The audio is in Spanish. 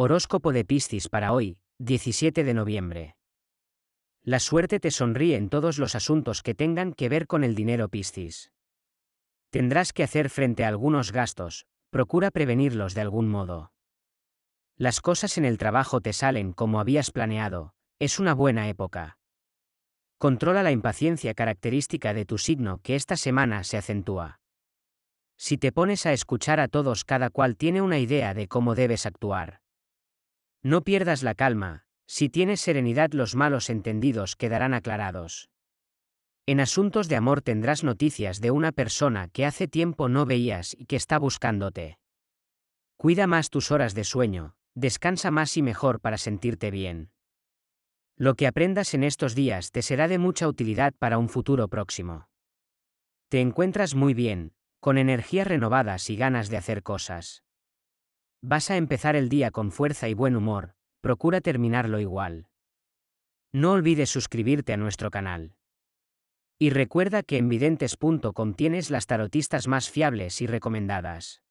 Horóscopo de Piscis para hoy, 17 de noviembre. La suerte te sonríe en todos los asuntos que tengan que ver con el dinero Piscis. Tendrás que hacer frente a algunos gastos, procura prevenirlos de algún modo. Las cosas en el trabajo te salen como habías planeado, es una buena época. Controla la impaciencia característica de tu signo que esta semana se acentúa. Si te pones a escuchar a todos cada cual tiene una idea de cómo debes actuar no pierdas la calma, si tienes serenidad los malos entendidos quedarán aclarados. En asuntos de amor tendrás noticias de una persona que hace tiempo no veías y que está buscándote. Cuida más tus horas de sueño, descansa más y mejor para sentirte bien. Lo que aprendas en estos días te será de mucha utilidad para un futuro próximo. Te encuentras muy bien, con energías renovadas y ganas de hacer cosas. Vas a empezar el día con fuerza y buen humor, procura terminarlo igual. No olvides suscribirte a nuestro canal. Y recuerda que en videntes.com tienes las tarotistas más fiables y recomendadas.